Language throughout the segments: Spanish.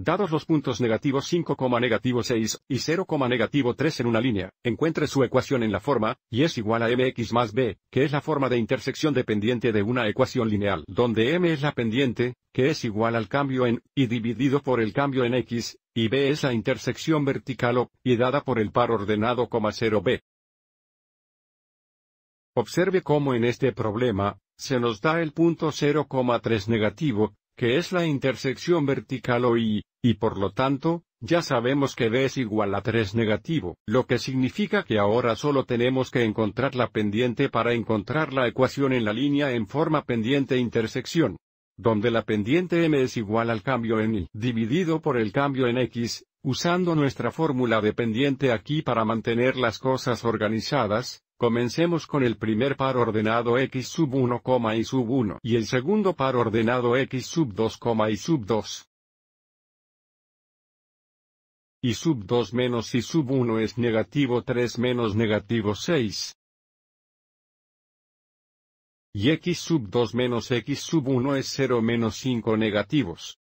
Dados los puntos negativos 5, negativo 6 y 0, negativo 3 en una línea, encuentre su ecuación en la forma, y es igual a mx más b, que es la forma de intersección dependiente de una ecuación lineal, donde m es la pendiente, que es igual al cambio en, y dividido por el cambio en x, y b es la intersección vertical o, y dada por el par ordenado, 0b. Observe cómo en este problema, se nos da el punto 0,3 negativo, que es la intersección vertical o y, y por lo tanto, ya sabemos que b es igual a 3 negativo, lo que significa que ahora solo tenemos que encontrar la pendiente para encontrar la ecuación en la línea en forma pendiente-intersección, donde la pendiente m es igual al cambio en y dividido por el cambio en x, usando nuestra fórmula de pendiente aquí para mantener las cosas organizadas, Comencemos con el primer par ordenado x sub 1, y sub 1 y el segundo par ordenado x sub 2, y sub 2. Y sub 2 menos y sub 1 es negativo 3 menos negativo 6. Y x sub 2 menos x sub 1 es 0 menos 5 negativos.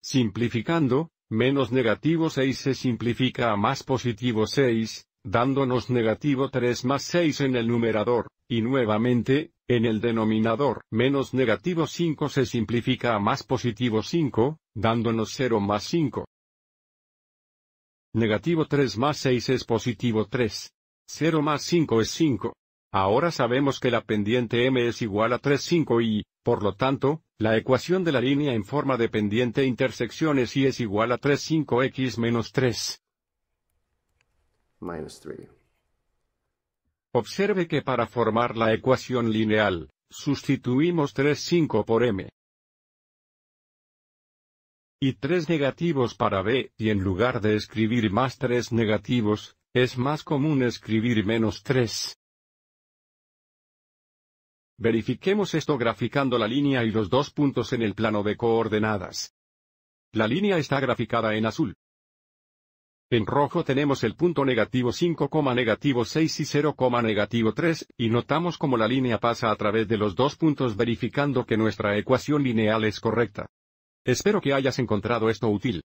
Simplificando, menos negativo 6 se simplifica a más positivo 6, dándonos negativo 3 más 6 en el numerador, y nuevamente, en el denominador, menos negativo 5 se simplifica a más positivo 5, dándonos 0 más 5. Negativo 3 más 6 es positivo 3. 0 más 5 es 5. Ahora sabemos que la pendiente m es igual a 3,5 y, por lo tanto, la ecuación de la línea en forma de pendiente e intersección es y es igual a 3,5x menos 3. Observe que para formar la ecuación lineal, sustituimos 3,5 por m. Y 3 negativos para b, y en lugar de escribir más 3 negativos, es más común escribir menos 3. Verifiquemos esto graficando la línea y los dos puntos en el plano de coordenadas. La línea está graficada en azul. En rojo tenemos el punto negativo 5, negativo 6 y 0, negativo 3, y notamos cómo la línea pasa a través de los dos puntos verificando que nuestra ecuación lineal es correcta. Espero que hayas encontrado esto útil.